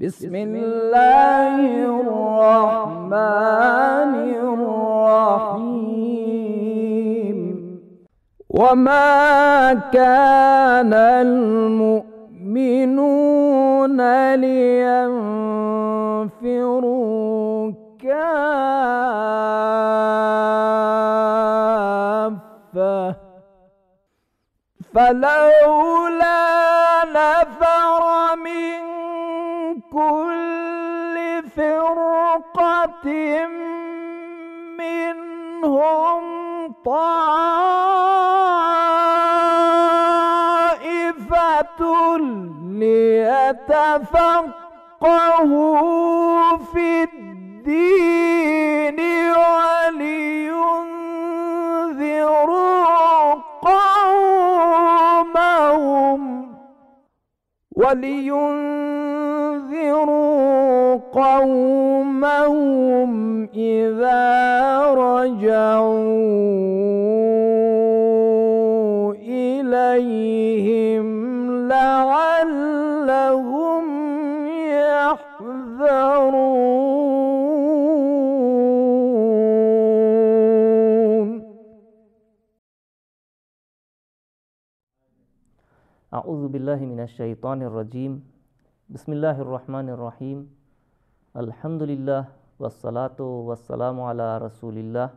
بسم الله الرحمن الرحيم وما كان المؤمنون لينفروا كافة فلولا فرقة منهم طائفة ليتفقهوا في الدين ولينذروا قومهم ولينذروا وَأَنذِرُوا قَوْمَهُمْ إِذَا رَجَعُوا إِلَيْهِمْ لَعَلَّهُمْ يَحْذَرُونَ أعوذ بالله من الشيطان الرجيم বিসমিল্লাহ রহমান রহিম আলহামদুলিল্লাহ ওসলাত ওয়াসালাম আলা রসুলিল্লাহ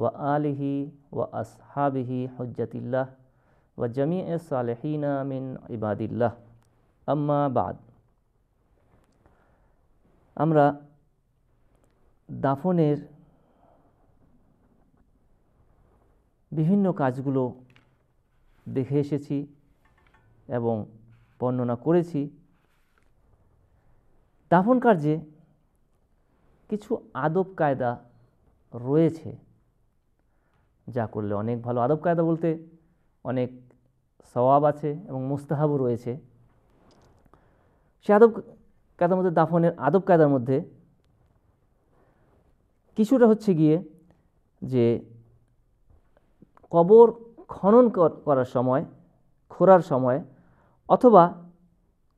ওয়া আলিহি ওয়া আসহাবিহি হজ্জাতিল্লাহ ওয়া জামি সালেহিনা মিন ইবাদিল্লাহ আম্মা বাদ আমরা দাফনের বিভিন্ন কাজগুলো দেখে এসেছি এবং বর্ণনা করেছি দাফন কার্যে কিছু আদব কায়দা রয়েছে যা করলে অনেক ভালো আদব কায়দা বলতে অনেক সওয়াব আছে এবং মুস্তাহাবও রয়েছে সে আদব কায়দার মধ্যে দাফনের আদব কায়দার মধ্যে কিছুটা হচ্ছে গিয়ে যে কবর খনন করার সময় খোঁড়ার সময় অথবা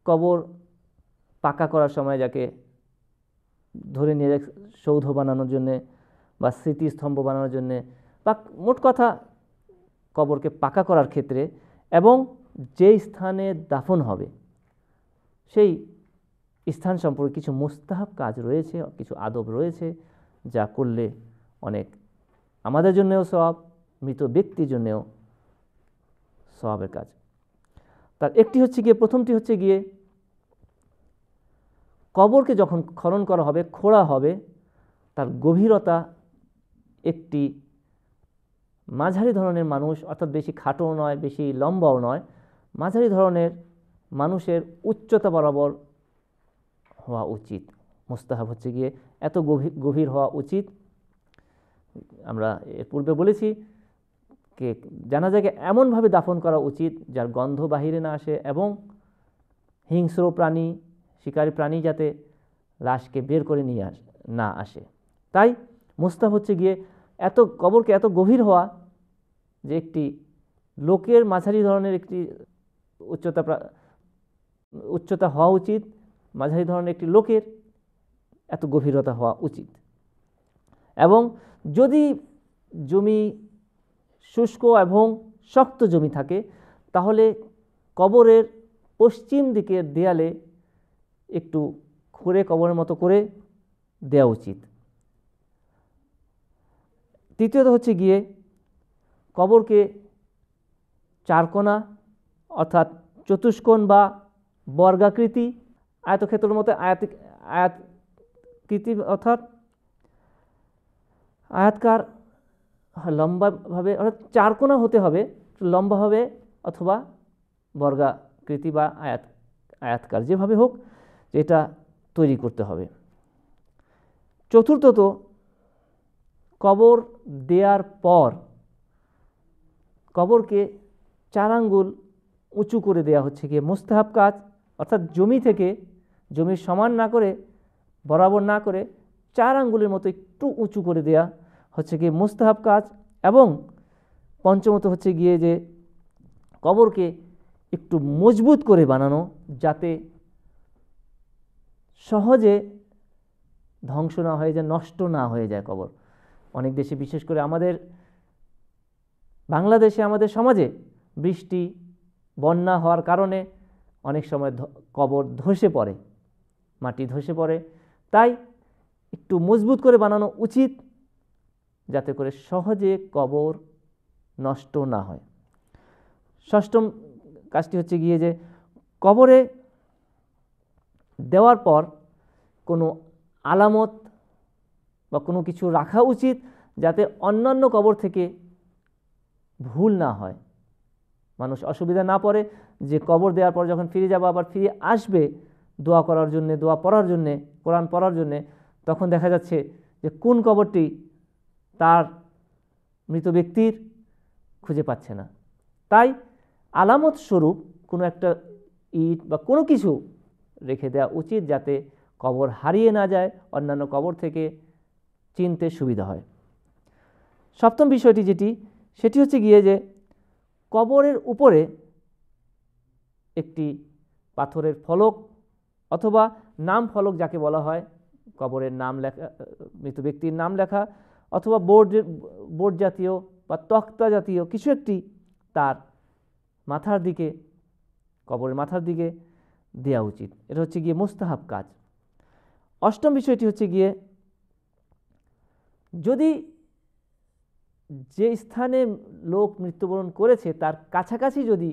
কবর পাকা করার সময় যাকে ধরে নিয়ে সৌধ বানানোর জন্যে বা স্মৃতিস্তম্ভ বানানোর জন্যে বা মোট কথা কবরকে পাকা করার ক্ষেত্রে এবং যেই স্থানে দাফন হবে সেই স্থান সম্পর্কে কিছু মুস্তাহাব কাজ রয়েছে কিছু আদব রয়েছে যা করলে অনেক আমাদের জন্যেও সব মৃত ব্যক্তির জন্যেও সবাবের কাজ তার একটি হচ্ছে গিয়ে প্রথমটি হচ্ছে গিয়ে কবরকে যখন খনন করা হবে খোঁড়া হবে তার গভীরতা একটি মাঝারি ধরনের মানুষ অর্থাৎ বেশি খাটো নয় বেশি লম্বাও নয় মাঝারি ধরনের মানুষের উচ্চতা বরাবর হওয়া উচিত মোস্তাহাব হচ্ছে গিয়ে এত গভীর গভীর হওয়া উচিত আমরা এর পূর্বে বলেছি কে জানাজাকে এমনভাবে দাফন করা উচিত যার গন্ধ বাহিরে না আসে এবং হিংস্র প্রাণী শিকারী প্রাণী যাতে লাশকে বের করে নিয়ে আস না আসে তাই মুস্তাফ হচ্ছে গিয়ে এত কবরকে এত গভীর হওয়া যে একটি লোকের মাঝারি ধরনের একটি উচ্চতা উচ্চতা হওয়া উচিত মাঝারি ধরনের একটি লোকের এত গভীরতা হওয়া উচিত এবং যদি জমি শুষ্ক এবং শক্ত জমি থাকে তাহলে কবরের পশ্চিম দিকের দেয়ালে একটু খোরে কবরের মতো করে দেওয়া উচিত তৃতীয়ত হচ্ছে গিয়ে কবরকে চারকোনা অর্থাৎ চতুষ্কোণ বা বর্গাকৃতি আয়তক্ষেত্রের মতো আয়াত আয়াতকৃতি অর্থাৎ আয়াতকার লম্বাভাবে অর্থাৎ চারকোনা হতে হবে লম্বাভাবে অথবা বর্গাকৃতি বা আয়াত আয়াতকার যেভাবে হোক এটা তৈরি করতে হবে চতুর্থত কবর দেয়ার পর কবরকে চার আঙ্গুল উঁচু করে দেয়া হচ্ছে গিয়ে মুস্তাহাব কাজ অর্থাৎ জমি থেকে জমি সমান না করে বরাবর না করে চার আঙ্গুলের মতো একটু উঁচু করে দেয়া হচ্ছে গিয়ে মুস্তাহাব কাজ এবং পঞ্চমত হচ্ছে গিয়ে যে কবরকে একটু মজবুত করে বানানো যাতে সহজে ধ্বংস না হয়ে যায় নষ্ট না হয়ে যায় কবর অনেক দেশে বিশেষ করে আমাদের বাংলাদেশে আমাদের সমাজে বৃষ্টি বন্যা হওয়ার কারণে অনেক সময় কবর ধসে পড়ে মাটি ধসে পড়ে তাই একটু মজবুত করে বানানো উচিত যাতে করে সহজে কবর নষ্ট না হয় ষষ্ঠম কাজটি হচ্ছে গিয়ে যে কবরে দেওয়ার পর কোনো আলামত বা কোনো কিছু রাখা উচিত যাতে অন্যান্য কবর থেকে ভুল না হয় মানুষ অসুবিধা না পড়ে যে কবর দেওয়ার পর যখন ফিরে যাবে আবার ফিরে আসবে দোয়া করার জন্যে দোয়া পড়ার জন্যে কোরআন পড়ার জন্যে তখন দেখা যাচ্ছে যে কোন কবরটি তার মৃত ব্যক্তির খুঁজে পাচ্ছে না তাই আলামত স্বরূপ কোনো একটা ইট বা কোনো কিছু রেখে দেওয়া উচিত যাতে কবর হারিয়ে না যায় অন্যান্য কবর থেকে চিনতে সুবিধা হয় সপ্তম বিষয়টি যেটি সেটি হচ্ছে গিয়ে যে কবরের উপরে একটি পাথরের ফলক অথবা নাম ফলক যাকে বলা হয় কবরের নাম লেখা মৃত ব্যক্তির নাম লেখা অথবা বোর্ড বোর্ড জাতীয় বা তক্তা জাতীয় কিছু একটি তার মাথার দিকে কবরের মাথার দিকে দেওয়া উচিত এটা হচ্ছে গিয়ে মোস্তাহাব কাজ অষ্টম বিষয়টি হচ্ছে গিয়ে যদি যে স্থানে লোক মৃত্যুবরণ করেছে তার কাছাকাছি যদি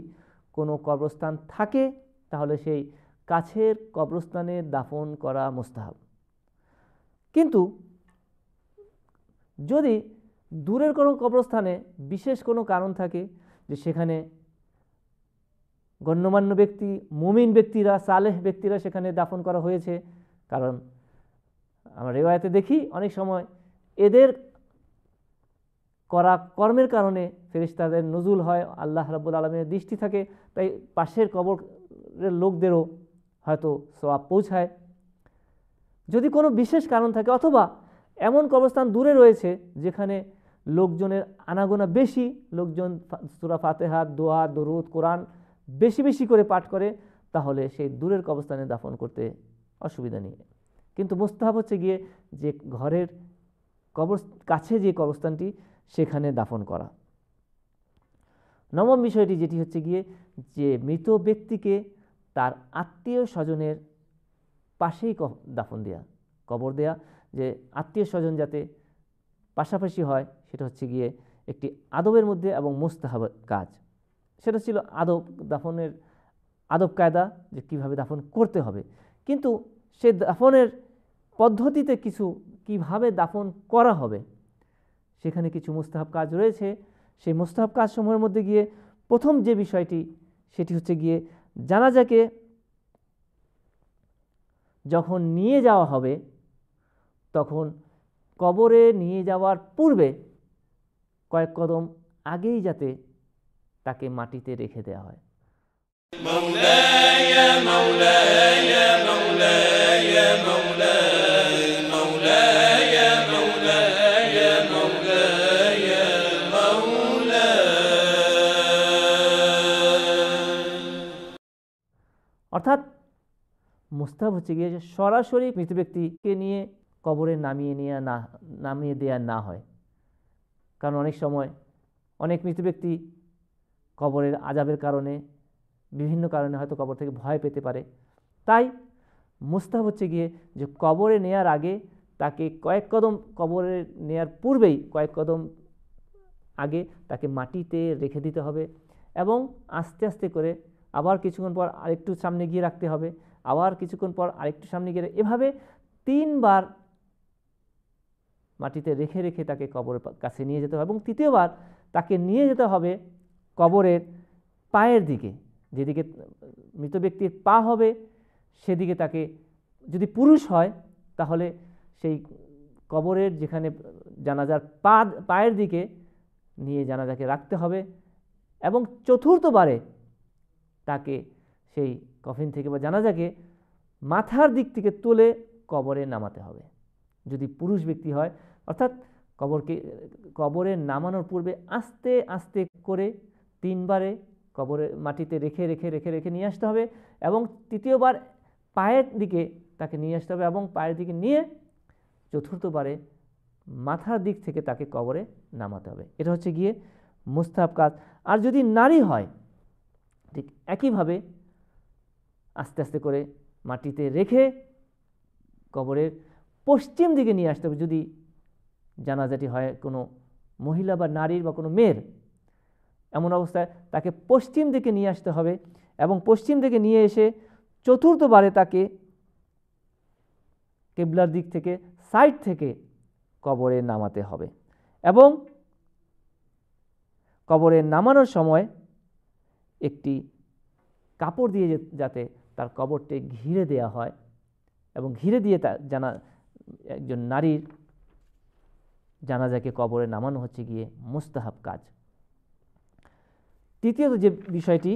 কোনো কবরস্থান থাকে তাহলে সেই কাছের কবরস্থানে দাফন করা মোস্তাহাব কিন্তু যদি দূরের কোনো কবরস্থানে বিশেষ কোনো কারণ থাকে যে সেখানে গণ্যমান্য ব্যক্তি মুমিন ব্যক্তিরা সালেহ ব্যক্তিরা সেখানে দাফন করা হয়েছে কারণ আমরা রেওয়ায়তে দেখি অনেক সময় এদের করা কর্মের কারণে ফেরিস্তাদের নজুল হয় আল্লাহ রাবুল আলমের দৃষ্টি থাকে তাই পাশের কবরের লোকদেরও হয়তো সবাব পৌঁছায় যদি কোনো বিশেষ কারণ থাকে অথবা এমন কবরস্থান দূরে রয়েছে যেখানে লোকজনের আনাগোনা বেশি লোকজন সুরা ফাতেহাত দোয়া দরুদ কোরআন বেশি বেশি করে পাঠ করে তাহলে সেই দূরের কবস্থানে দাফন করতে অসুবিধা নেই কিন্তু মোস্তাহাব হচ্ছে গিয়ে যে ঘরের কবর কাছে যে কবরস্থানটি সেখানে দাফন করা নবম বিষয়টি যেটি হচ্ছে গিয়ে যে মৃত ব্যক্তিকে তার আত্মীয় স্বজনের পাশেই দাফন দেয়া কবর দেয়া যে আত্মীয় স্বজন যাতে পাশাপাশি হয় সেটা হচ্ছে গিয়ে একটি আদবের মধ্যে এবং মোস্তাহাবের কাজ সেটা ছিল আদব দাফনের আদব কায়দা যে কীভাবে দাফন করতে হবে কিন্তু সে দাফনের পদ্ধতিতে কিছু কিভাবে দাফন করা হবে সেখানে কিছু মুস্তাহাব কাজ রয়েছে সেই মুস্তাহাব কাজসমূহের মধ্যে গিয়ে প্রথম যে বিষয়টি সেটি হচ্ছে গিয়ে জানাজাকে যখন নিয়ে যাওয়া হবে তখন কবরে নিয়ে যাওয়ার পূর্বে কয়েক কদম আগেই যাতে তাকে মাটিতে রেখে দেওয়া হয় অর্থাৎ মুস্তাফ হচ্ছে গিয়ে সরাসরি মৃত ব্যক্তিকে নিয়ে কবরে নামিয়ে নেওয়া না নামিয়ে দেওয়া না হয় কারণ অনেক সময় অনেক মৃত ব্যক্তি কবরের আজাবের কারণে বিভিন্ন কারণে হয়তো কবর থেকে ভয় পেতে পারে তাই মুস্তাহ হচ্ছে গিয়ে যে কবরে নেয়ার আগে তাকে কয়েক কদম কবরে নেয়ার পূর্বেই কয়েক কদম আগে তাকে মাটিতে রেখে দিতে হবে এবং আস্তে আস্তে করে আবার কিছুক্ষণ পর আরেকটু সামনে গিয়ে রাখতে হবে আবার কিছুক্ষণ পর আরেকটু সামনে গিয়ে এভাবে তিনবার মাটিতে রেখে রেখে তাকে কবরের কাছে নিয়ে যেতে হবে এবং তৃতীয়বার তাকে নিয়ে যেতে হবে কবরের পায়ের দিকে যেদিকে মৃত ব্যক্তির পা হবে সেদিকে তাকে যদি পুরুষ হয় তাহলে সেই কবরের যেখানে জানাজার পা পায়ের দিকে নিয়ে জানাজাকে রাখতে হবে এবং চতুর্থবারে তাকে সেই কফিন থেকে বা জানাজাকে মাথার দিক থেকে তুলে কবরে নামাতে হবে যদি পুরুষ ব্যক্তি হয় অর্থাৎ কবরকে কবরে নামানোর পূর্বে আস্তে আস্তে করে তিনবারে কবরে মাটিতে রেখে রেখে রেখে রেখে নিয়ে আসতে হবে এবং তৃতীয়বার পায়ের দিকে তাকে নিয়ে আসতে হবে এবং পায়ের দিকে নিয়ে চতুর্থবারে মাথার দিক থেকে তাকে কবরে নামাতে হবে এটা হচ্ছে গিয়ে মুস্তাব কাজ আর যদি নারী হয় ঠিক একইভাবে আস্তে আস্তে করে মাটিতে রেখে কবরের পশ্চিম দিকে নিয়ে আসতে হবে যদি জানাজাটি হয় কোনো মহিলা বা নারীর বা কোনো মেয়ের এমন অবস্থায় তাকে পশ্চিম দিকে নিয়ে আসতে হবে এবং পশ্চিম দিকে নিয়ে এসে চতুর্থবারে তাকে কেবলার দিক থেকে সাইড থেকে কবরে নামাতে হবে এবং কবরে নামানোর সময় একটি কাপড় দিয়ে যাতে তার কবরটি ঘিরে দেয়া হয় এবং ঘিরে দিয়ে তা জানা একজন নারীর জানাজাকে কবরে নামানো হচ্ছে গিয়ে মুস্তাহাব কাজ তৃতীয়ত যে বিষয়টি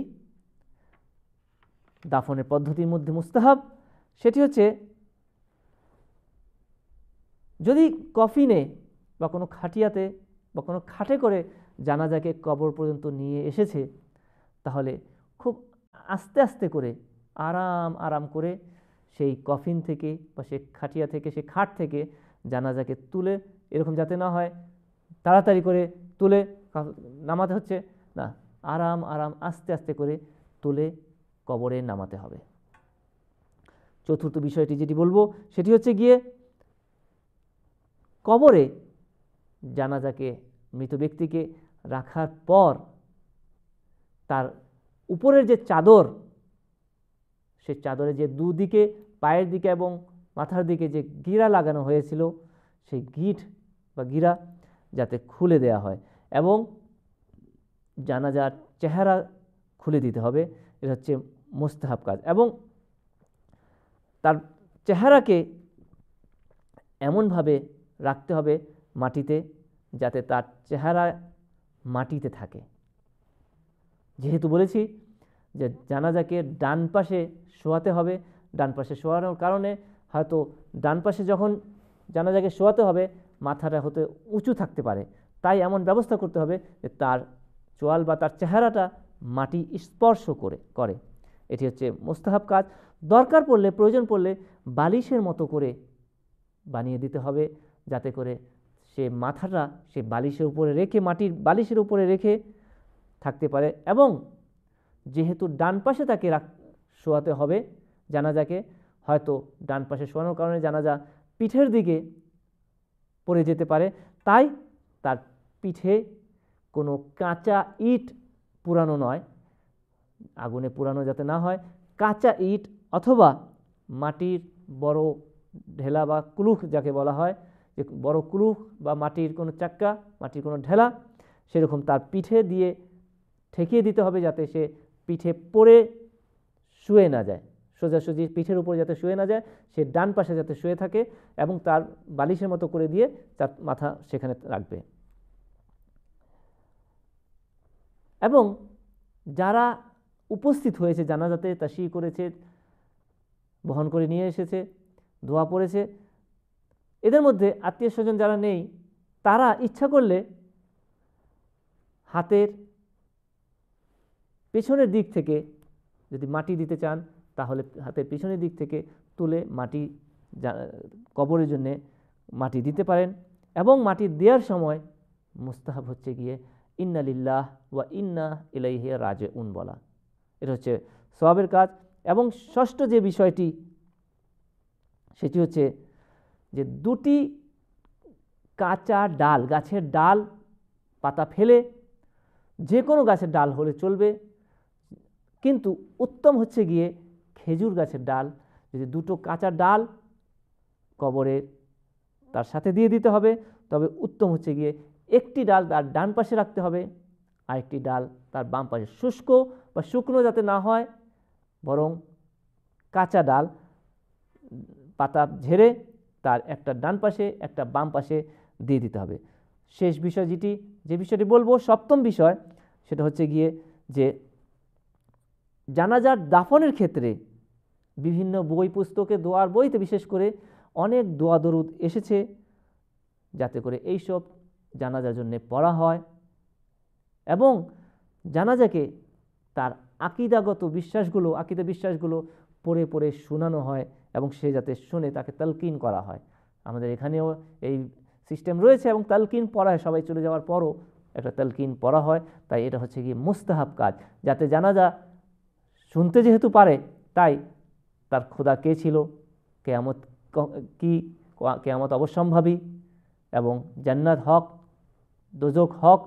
দাফনের পদ্ধতির মধ্যে মুস্তাহাব সেটি হচ্ছে যদি কফিনে বা কোনো খাটিয়াতে বা কোনো খাটে করে জানাজাকে কবর পর্যন্ত নিয়ে এসেছে তাহলে খুব আস্তে আস্তে করে আরাম আরাম করে সেই কফিন থেকে বা সে খাটিয়া থেকে সে খাট থেকে জানাজাকে তুলে এরকম যাতে না হয় তাড়াতাড়ি করে তুলে নামাতে হচ্ছে না আরাম আরাম আস্তে আস্তে করে তুলে কবরে নামাতে হবে চতুর্থ বিষয়টি যেটি বলবো সেটি হচ্ছে গিয়ে কবরে জানাজাকে মৃত ব্যক্তিকে রাখার পর তার উপরের যে চাদর সে চাদরে যে দুদিকে পায়ের দিকে এবং মাথার দিকে যে গিরা লাগানো হয়েছিল সেই গিট বা গিরা যাতে খুলে দেয়া হয় এবং জানাজার চেহারা খুলে দিতে হবে এটা হচ্ছে মোস্তাহাব কাজ এবং তার চেহারাকে এমনভাবে রাখতে হবে মাটিতে যাতে তার চেহারা মাটিতে থাকে যেহেতু বলেছি যে জানাজাকে ডান পাশে শোয়াতে হবে ডান পাশে শোয়ানোর কারণে হয়তো ডান পাশে যখন জানাজাকে শোয়াতে হবে মাথাটা হতে উঁচু থাকতে পারে তাই এমন ব্যবস্থা করতে হবে যে তার চোয়াল বা তার চেহারাটা মাটি স্পর্শ করে করে এটি হচ্ছে মোস্তাহাব কাজ দরকার পড়লে প্রয়োজন পড়লে বালিশের মতো করে বানিয়ে দিতে হবে যাতে করে সে মাথাটা সে বালিশের উপরে রেখে মাটির বালিশের উপরে রেখে থাকতে পারে এবং যেহেতু ডান পাশে তাকে রাখ শোয়াতে হবে জানাজাকে হয়তো ডান পাশে শোয়ানোর কারণে জানাজা পিঠের দিকে পড়ে যেতে পারে তাই তার পিঠে কোনো কাঁচা ইট পুরানো নয় আগুনে পুরানো যাতে না হয় কাঁচা ইট অথবা মাটির বড় ঢেলা বা কুলুখ যাকে বলা হয় যে বড় কুলুখ বা মাটির কোনো চাক্কা মাটির কোনো ঢেলা সেরকম তার পিঠে দিয়ে ঠেকিয়ে দিতে হবে যাতে সে পিঠে পড়ে শুয়ে না যায় সোজাসুজি পিঠের উপর যাতে শুয়ে না যায় সে ডান পাশে যাতে শুয়ে থাকে এবং তার বালিশের মতো করে দিয়ে তার মাথা সেখানে রাখবে এবং যারা উপস্থিত হয়েছে জানাজাতে শি করেছে বহন করে নিয়ে এসেছে ধোয়া পড়েছে এদের মধ্যে আত্মীয় স্বজন যারা নেই তারা ইচ্ছা করলে হাতের পেছনের দিক থেকে যদি মাটি দিতে চান তাহলে হাতের পেছনের দিক থেকে তুলে মাটি কবরের জন্যে মাটি দিতে পারেন এবং মাটি দেওয়ার সময় মুস্তাহাব হচ্ছে গিয়ে ইন্না লিল্লাহ ওয়া ইন্না ইলাইহে রাজে উন বলা এটা হচ্ছে সবাবের কাজ এবং ষষ্ঠ যে বিষয়টি সেটি হচ্ছে যে দুটি কাঁচা ডাল গাছের ডাল পাতা ফেলে যে কোনো গাছের ডাল হলে চলবে কিন্তু উত্তম হচ্ছে গিয়ে খেজুর গাছের ডাল যদি দুটো কাঁচা ডাল কবরে তার সাথে দিয়ে দিতে হবে তবে উত্তম হচ্ছে গিয়ে একটি ডাল তার ডান পাশে রাখতে হবে আরেকটি ডাল তার বাম পাশে শুষ্ক বা শুকনো যাতে না হয় বরং কাঁচা ডাল পাতা ঝেড়ে তার একটা ডান পাশে একটা বাম পাশে দিয়ে দিতে হবে শেষ বিষয় যেটি যে বিষয়টি বলবো সপ্তম বিষয় সেটা হচ্ছে গিয়ে যে জানাজার দাফনের ক্ষেত্রে বিভিন্ন বই পুস্তকে দোয়ার বইতে বিশেষ করে অনেক দোয়া দরুদ এসেছে যাতে করে এইসব জানাজার জন্যে পড়া হয় এবং জানাজাকে তার আকিদাগত বিশ্বাসগুলো আকিদা বিশ্বাসগুলো পড়ে পড়ে শোনানো হয় এবং সে যাতে শুনে তাকে তালকিন করা হয় আমাদের এখানেও এই সিস্টেম রয়েছে এবং তালকিন পড়া হয় সবাই চলে যাওয়ার পরও একটা তালকিন পড়া হয় তাই এটা হচ্ছে কি মুস্তাহাব কাজ যাতে জানাজা শুনতে যেহেতু পারে তাই তার খোদা কে ছিল কেয়ামত কি কেয়ামত অবসম্ভাবী এবং জান্নাত হক দোজক হক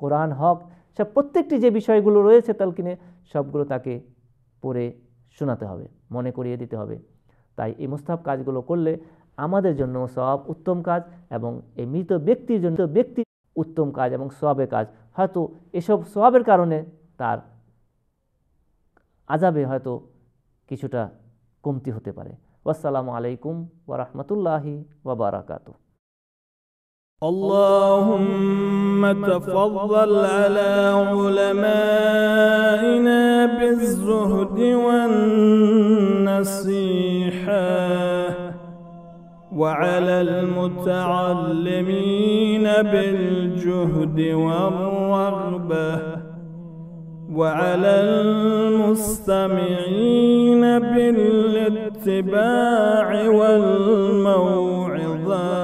কোরআন হক সব প্রত্যেকটি যে বিষয়গুলো রয়েছে তালকিনে সবগুলো তাকে পড়ে শোনাতে হবে মনে করিয়ে দিতে হবে তাই এই মুস্তাব কাজগুলো করলে আমাদের জন্য সব উত্তম কাজ এবং এই মৃত ব্যক্তির জন্য ব্যক্তি উত্তম কাজ এবং সবের কাজ হয়তো এসব সবের কারণে তার আজাবে হয়তো কিছুটা কমতি হতে পারে আসসালামু আলাইকুম ওরহমতুল্লাহি ওবরাকাতু اللهم تفضل على علمائنا بالزهد والنصيحه وعلى المتعلمين بالجهد والرغبة وعلى المستمعين بالاتباع والموعظة